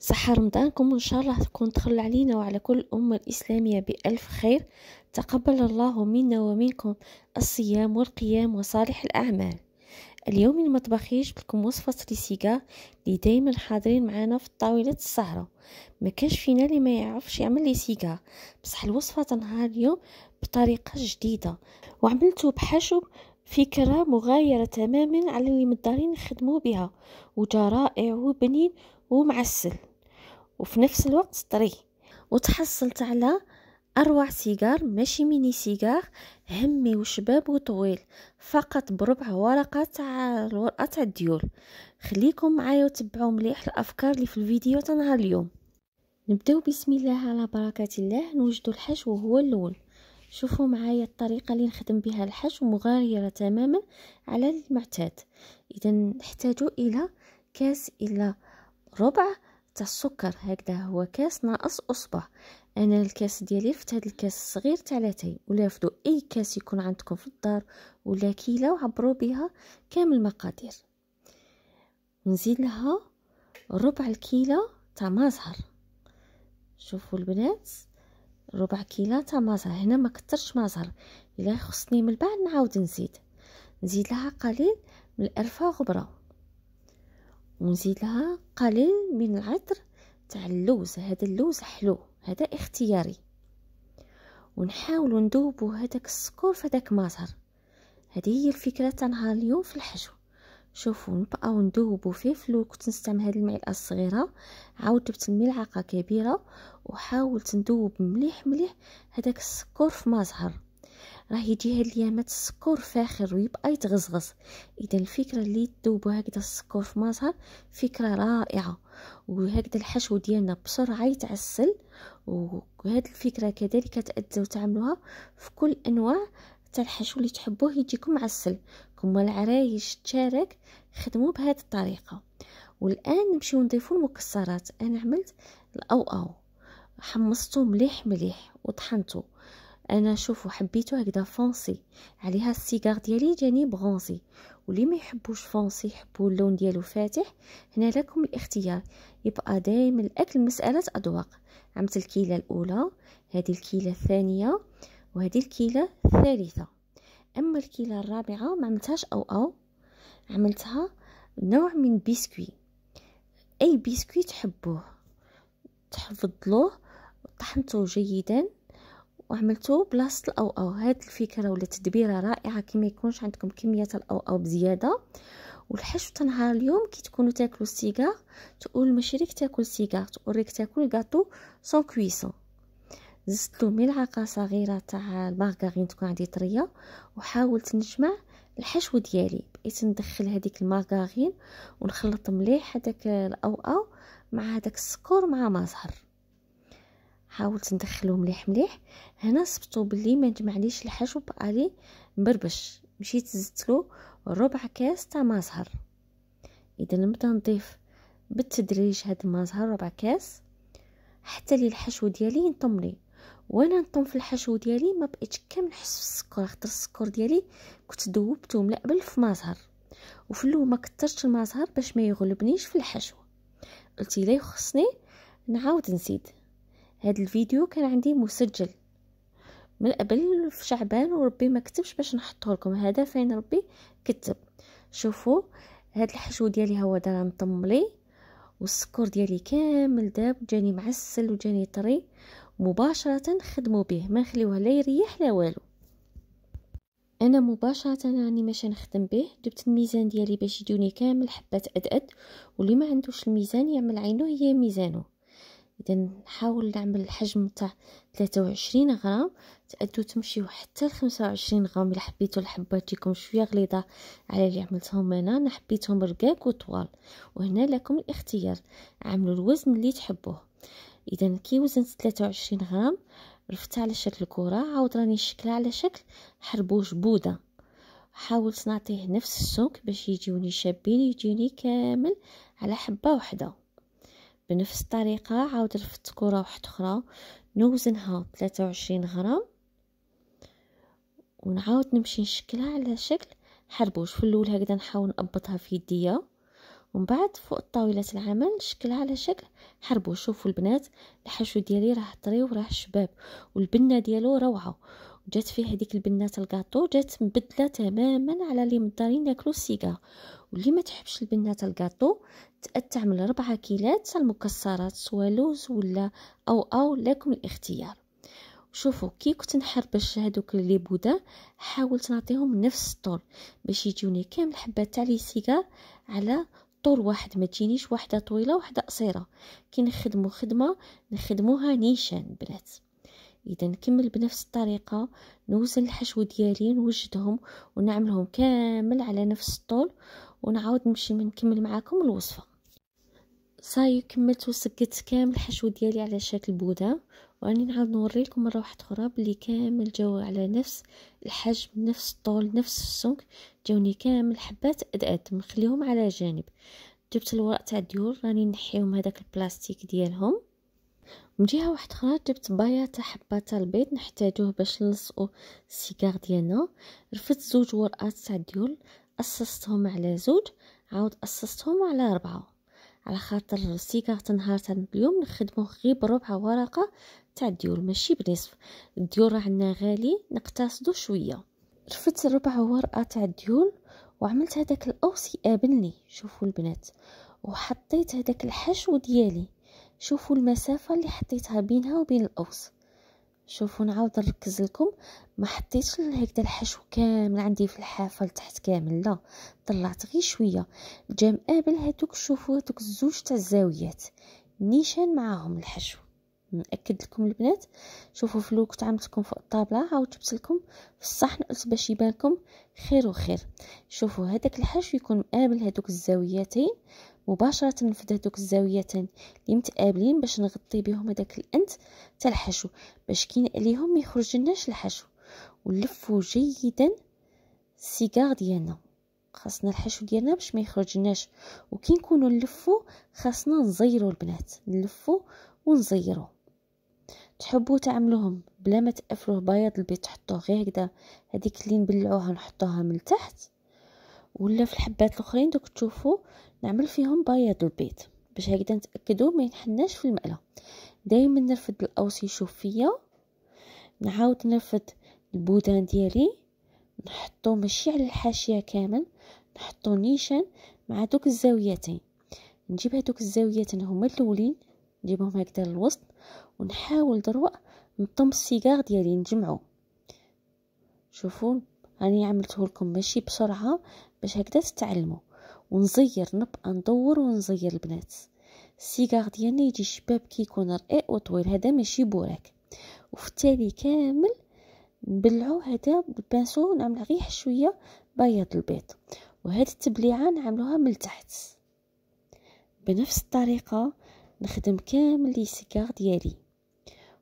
صحة رمضانكم وإن شاء الله تكون تخلى علينا وعلى كل الأمة الإسلامية بألف خير تقبل الله منا ومنكم الصيام والقيام وصالح الأعمال اليوم المطبخ جبت لكم وصفة ريسيكا اللي دايما حاضرين معانا في طاولة السهرة ما كانش فينا اللي ما يعرفش يعمل ريسيكا بصح الوصفة تنهار اليوم بطريقة جديدة وعملته بحشو فكرة مغايرة تماما على اللي مدارين نخدمو بها وجا رائع وبنين ومعسل وفي نفس الوقت طري وتحصلت على اروع سيجار ماشي ميني سيجار همي وشباب وطويل فقط بربع ورقه تاع الورقه تاع الديول خليكم معايا وتبعوا مليح الافكار اللي في الفيديو تاع نهار اليوم نبداو بسم الله على بركه الله نوجدوا الحشو هو اللول شوفوا معايا الطريقه اللي نخدم بها الحشو مغايره تماما على المعتاد اذا نحتاج الى كاس الى ربع تاع السكر هكذا هو كاس ناقص اصبع انا الكاس ديالي في هذا الكاس الصغير تاع لاتاي ولا فدو اي كاس يكون عندكم في الدار ولا كيلة وعبروا بها كامل المقادير نزيد لها ربع الكيلة تاع مازهر شوفوا البنات ربع كيلو تاع مازهر هنا ما كترش مازهر الا خصني من بعد نعاود نزيد نزيد لها قليل من القرفه غبره ونزيد لها قليل من العطر تاع اللوز هذا اللوز حلو هذا اختياري ونحاول ندوبو هذاك السكر في هذاك مازر هذه هي الفكره تاع نهار اليوم في الحشو شوفوا نبقاو ندوبو فيه فلو كنت نستعمل هذه المعلقه الصغيره عاود جبت ملعقه كبيره وحاولت ندوب مليح مليح هذاك السكر في مازهر راه يجي هاد ليامات السكر فاخر ويبقى يتغزغز اذا الفكره اللي تذوبوا هكذا السكر في مزهر فكره رائعه وهكذا الحشو ديالنا بسرعه يتعسل وهاد الفكره كذلك تادوا تعملوها في كل انواع تاع الحشو اللي تحبوه يجيكم معسل كما العرايش تشارك خدموا بهذه الطريقه والان نمشيو نضيفوا المكسرات انا عملت الاو او حمصته مليح مليح وطحنته انا شوفو حبيتو هكذا فونسي عليها السيجار ديالي جاني برونزي واللي ما يحبوش فونسي يحبوا اللون ديالو فاتح هنا لكم الاختيار يبقى دائما الاكل مساله اذواق عملت الكيله الاولى هذه الكيله الثانيه وهذه الكيله الثالثه اما الكيله الرابعه ما عملتهاش او او عملتها نوع من بيسكوي اي بيسكوي تحبوه تحفظلوه طحنته جيدا وعملتو بلاصه الاو او هاد الفكره ولا تدبيره رائعه ما يكونش عندكم كميه الاو او بزياده والحشو تاع نهار اليوم كي تكونوا تاكلوا السيجار تقول ماشي ريك تاكل سيجار تقول ريك تاكل غاطو سون كويسون زدت له ملعقه صغيره تاع المارغرين تكون عندي طريه وحاولت نجمع الحشو ديالي بقيت ندخل هذيك المارغرين ونخلط مليح هذاك الاو او مع هذاك السكر مع مزهر حاولت ندخلو مليح مليح هنا صبتو بلي ما جمعليش الحشو بقى لي مبربش مشيت زدتلو ربع كاس تاع زهر اذا نبدا نضيف بالتدريج هاد زهر ربع كاس حتى لي الحشو ديالي ينطم لي وانا نطم في الحشو ديالي ما بقيتش كامل نحس بالسكر خاطر السكر ديالي كنت ذوبته من قبل في زهر وفي اللول ما كثرتش زهر باش ما يغلبنيش في الحشو قلت لي خصني نعاود نزيد هذا الفيديو كان عندي مسجل من قبل في شعبان وربي ما كتبش باش نحطه لكم هذا فين ربي كتب شوفوا هاد الحشو ديالي هو دا نطملي والسكر ديالي كامل داب وجاني معسل وجاني طري مباشرة خدموا به ما نخليوه لا يريح لا والو انا مباشرة راني يعني ماشي نخدم به جبت الميزان ديالي باش يدوني كامل حبات ادأد واللي ما عندوش الميزان يعمل عينه هي ميزانه اذا نحاول نعمل الحجم تاع 23 غرام تأدو تمشيو حتى ل 25 غرام الا حبيتو الحبات يكون شويه غليظه على اللي عملتهم انا انا حبيتهم رقاق وطوال وهنا لكم الاختيار عملوا الوزن اللي تحبوه اذا كي وزنت 23 غرام رفتها على شكل كره عاود راني شكلها على شكل حربوش بوده حاولت نعطيه نفس السمك باش يجيوني شابين يجيني كامل على حبه وحده بنفس الطريقة عاود رفدت كرة واحدة أخرى نوزنها ثلاثة وعشرين غرام ونعاود نمشي نشكلها على شكل حربوش في الاول هكذا نحاول نقبطها في يديا ومن بعد فوق طاوله العمل نشكلها على شكل حربوش شوفوا البنات الحشو ديالي راه طري وراه شباب والبنه ديالو روعه جات فيه هذيك البنات الكاطو جات مبدله تماما على اللي مضارين ياكلوا السيكار واللي ما تحبش البنات الكاطو تعمل ربعة كيلات المكسرات سوالوز ولا او او لكم الاختيار شوفوا كي كنت نحربش هذوك لي بودا حاولت نعطيهم نفس الطول باش يجيوني كامل حبات تاع لي سيجار على طول واحد ما تجينيش واحده طويله وحده قصيره كي نخدمو خدمه نخدموها نيشان بنات اذا نكمل بنفس الطريقه نوزن الحشو ديالي نوجدهم ونعملهم كامل على نفس الطول ونعاود نمشي نكمل معاكم الوصفه صاي كملت وسكت كامل الحشو ديالي على شكل بوده وراني نعاود نوريكم مره واحده اخرى بلي كامل جاو على نفس الحجم نفس الطول نفس السمك جاوني كامل حبات قد نخليهم على جانب جبت الورق تاع الديور راني نحيهم هذاك البلاستيك ديالهم من جهه واحده اخرى جبت بياضه حبات البيض نحتاجوه باش نلصقو السيكار ديالنا رفدت زوج ورقات تاع الديول اسستهم على زوج عاود اسستهم على اربعه على خاطر السيكار تنهار تاع اليوم نخدموه غير بربع ورقه تاع الديول ماشي بنصف الديول راه عندنا غالي نقتصدو شويه رفدت ربع ورقه تاع الديول وعملت هذاك الاوسي ابني شوفوا البنات وحطيت هذاك الحشو ديالي شوفوا المسافة اللي حطيتها بينها وبين الأوس شوفوا نعاود نركز لكم ما حطيتش هكذا الحشو كامل عندي في الحافه لتحت كامل لا طلعت غير شويه جا مقابل هادوك شوفوا هادوك الزوج تاع الزاويات نيشان معاهم الحشو ناكد لكم البنات شوفوا في الوقت عملتكم فوق الطابله عاود جبت لكم في الصحن قلت باش يبان خير وخير شوفوا هذاك الحشو يكون مقابل هادوك الزاويتين مباشرة في هذوك الزاويتين اللي متقابلين باش نغطي بهم هذاك الانت تاع الحشو باش كي نقليهم ما يخرجلناش الحشو ونلفو جيدا السيجار ديالنا خاصنا الحشو ديالنا باش ما يخرجناش وكي نكونوا نلفو خاصنا نزيرو البنات نلفو ونزيرو تحبوا تعملوهم بلا ما تقفلوه بياض البيض تحطوه غير هكذا هذيك اللي نبلعوها نحطوها من تحت ولا في الحبات الاخرين دوك تشوفوا نعمل فيهم بياض البيض باش هكذا نتاكدوا ما ينحناش في المقله دائما نرفد الاوس يشوف فيا نعاود نرفد البودان ديالي نحطو ماشي على الحاشيه كامل نحطو نيشان مع دوك الزاويتين نجيب هادوك الزاويتين هما الاولين نجيبهم هكذا للوسط ونحاول دروة نطم السيجار ديالي نجمعو شوفوا راني عملته لكم ماشي بسرعه باش هكذا تتعلموا ونزير نبقى ندور ونزير البنات السيجار ديالنا يجي شباب كيكون رقيق وطويل هذا ماشي بوراك وفي التالي كامل نبلعو هذا بالبانسو ونعمل غير شويه بياض البيض وهاد التبليعه نعملوها من تحت بنفس الطريقه نخدم كامل لي ديالي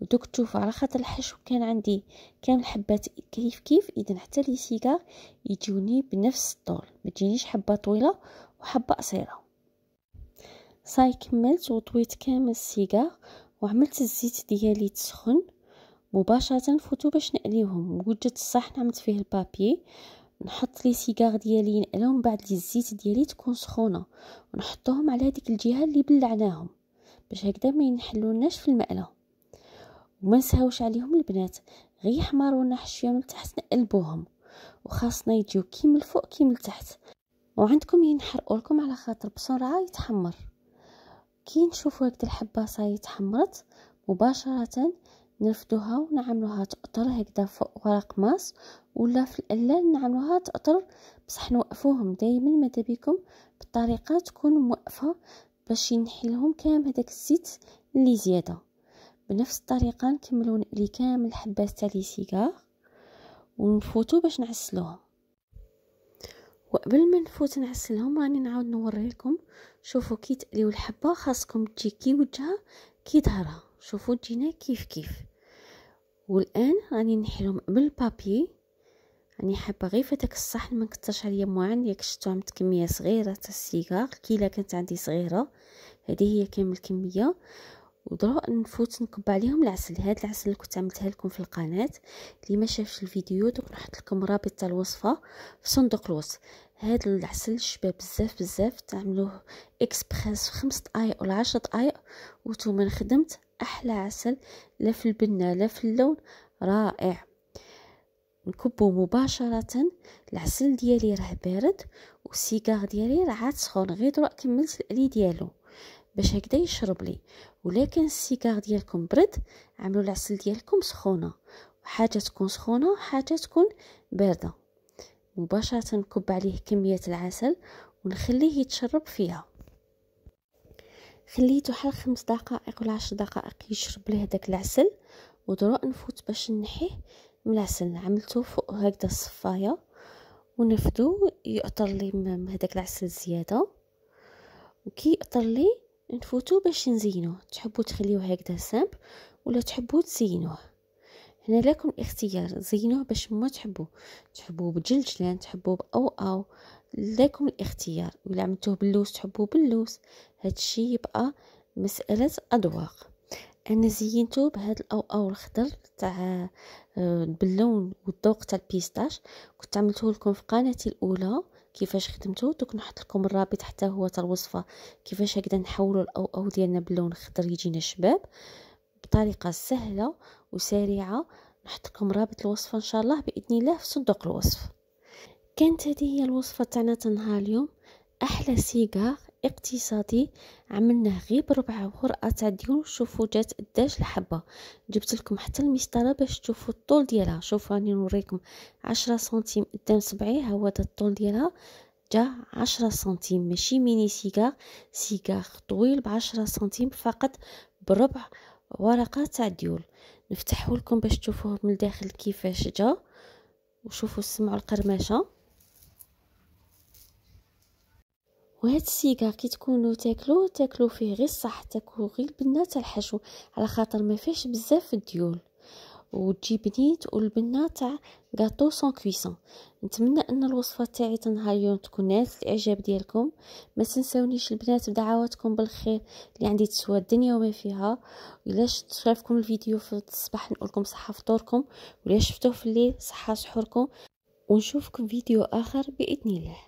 دوك التوفة على خاطر الحشو كان عندي كامل حبات كيف كيف اذا حتى لي سيجار يجوني بنفس الطول ما تجينيش حبه طويله وحبه قصيره صاي كملت وطويت كامل السيجار وعملت الزيت ديالي تسخن مباشره نفوتو باش نقليهم وجدت الصحن عملت فيه البابي نحط لي سيجار ديالي نقلهم بعد لي الزيت ديالي تكون سخونه ونحطهم على هذيك الجهه اللي بلعناهم باش هكذا ما ينحلوناش في المقله وما نساوش عليهم البنات غير يحمرونا حشيه من تحت نقلبوهم وخاصنا يجيو كي من الفوق كي من التحت وعندكم ينحرقوا لكم على خاطر بسرعه يتحمر كي نشوفوا هكذا الحبه صاي تحمرت مباشره نرفدوها ونعملوها تقطر هكذا فوق ورق ماس ولا في الالال نعملوها تقطر بصح نوقفوهم دائما ماذا بكم بالطريقه تكون موقفه باش ينحي لهم كامل هذاك الزيت اللي زياده بنفس الطريقه نكملو نقلي كامل الحبات تاع لي سيغار ونفوتو باش نعسلوهم وقبل ما نفوت نعسلهم راني نعاود لكم شوفوا كي تقليو الحبه خاصكم تجي كي وجهها كي ظهرها شوفوا تجينا كيف كيف والان راني نحيلهم بالبابي راني حابه غير فداك الصحن ما نكثرش عليا موعن ياك شفتو عملت كميه صغيره تاع السيجار كيلا كانت عندي صغيره هذه هي كامل الكميه وضروا نفوت نكب عليهم العسل هاد العسل اللي كنت عملتها لكم في القناه اللي ما شافش الفيديو دوك نحط لكم رابط تاع الوصفه في صندوق الوصف هاد العسل شباب بزاف بزاف تعملوه اكسبريس في خمس دقائق ولا عشر دقائق وتوما خدمت احلى عسل لا في البنه لا في اللون رائع نكبو مباشرة العسل ديالي راه بارد والسيكار ديالي راه عاد سخون غير دروك كملت الالي ديالو باش هكذا يشرب لي ولا كان ديالكم برد عملوا العسل ديالكم سخونه حاجه تكون سخونه وحاجه تكون بارده مباشره نكب عليه كميه العسل ونخليه يتشرب فيها خليته حل خمس دقائق ولا عشر دقائق يشرب ليه داك العسل ودرا نفوت باش نحيه من العسل عملته فوق هكذا الصفايه ونفدو يأطر لي من هذاك العسل زياده وكي يأطر لي نفوتو باش نزينوه تحبو تخليوه هكذا سامب ولا تحبو تزينوه هنا لكم الاختيار زينوه باش ما تحبو تحبو بجلجلان تحبو باو او لكم الاختيار ولا عملتوه باللوز تحبو باللوز هادشي يبقى مسألة أذواق انا زينتو بهاد الاو او الخضر تاع آه، باللون والذوق تاع البيستاش كنت عملته لكم في قناتي الاولى كيفاش خدمته دوك نحط لكم الرابط حتى هو تاع الوصفه كيفاش هكذا نحولوا الاو ديالنا باللون خضر يجينا شباب بطريقه سهله وسريعه نحط لكم رابط الوصفه ان شاء الله باذن الله في صندوق الوصف كانت هذه هي الوصفه تاعنا تنهار اليوم احلى سيجار اقتصادي عملناه غير بربع ورقة تاع ديون شوفوا جات قداش الحبة جبت لكم حتى المسطرة باش تشوفوا الطول ديالها شوفوا راني نوريكم عشرة سنتيم قدام صبعي ها هو الطول ديالها جا عشرة سنتيم ماشي ميني سيجار سيجار طويل بعشرة سنتيم فقط بربع ورقة تاع ديول نفتحه لكم باش تشوفوه من الداخل كيفاش جا وشوفوا سمعوا القرمشه وهاد السيكا كي تكونوا تاكلو تاكلو فيه غير الصح تاكلو غير البنه تاع الحشو على خاطر ما فيهش بزاف الديول وتجي بنيت والبنه تاع غاتو سون كويسون نتمنى ان الوصفه تاعي تاع يوم اليوم تكون نالت الاعجاب ديالكم ما تنساونيش البنات بدعواتكم بالخير اللي عندي تسوى الدنيا وما فيها الا شفتوا الفيديو في الصباح نقولكم صحه فطوركم ولا شفتوه في الليل صحه سحوركم ونشوفكم فيديو اخر باذن الله